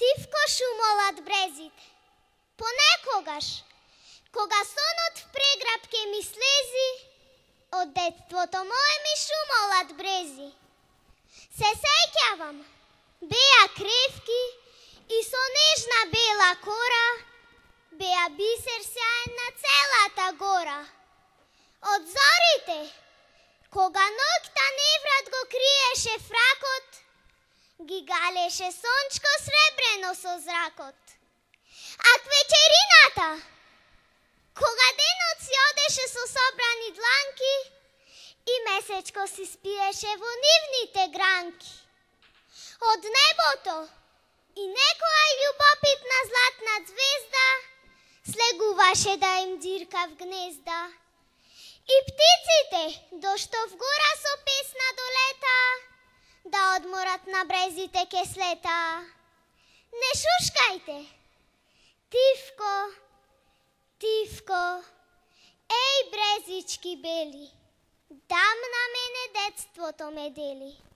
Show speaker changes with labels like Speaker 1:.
Speaker 1: Тивко шумолат брезит. Понекогаш, кога сонот преграб ке ми слези, од детството мое ми шумолат брези. Се сеќавам, беа кревки и со нежна бела кора, беа бисер сјаен на целата гора. Од зорите, кога ноќта неврат го криеше фракот, ги галеше сончко сребрено со зракот. А к вечерината, кога денот си одеше со собрани дланки, и месечко си спиеше во нивните гранки. Од небото и некоја љубопитна златна звезда слегуваше да им дирка в гнезда. И птиците, дошто в гора со песна на брезите ке слета. Не шушкајте. Тивко, тивко, еј брезички бели. Дам на мене детството ме дели.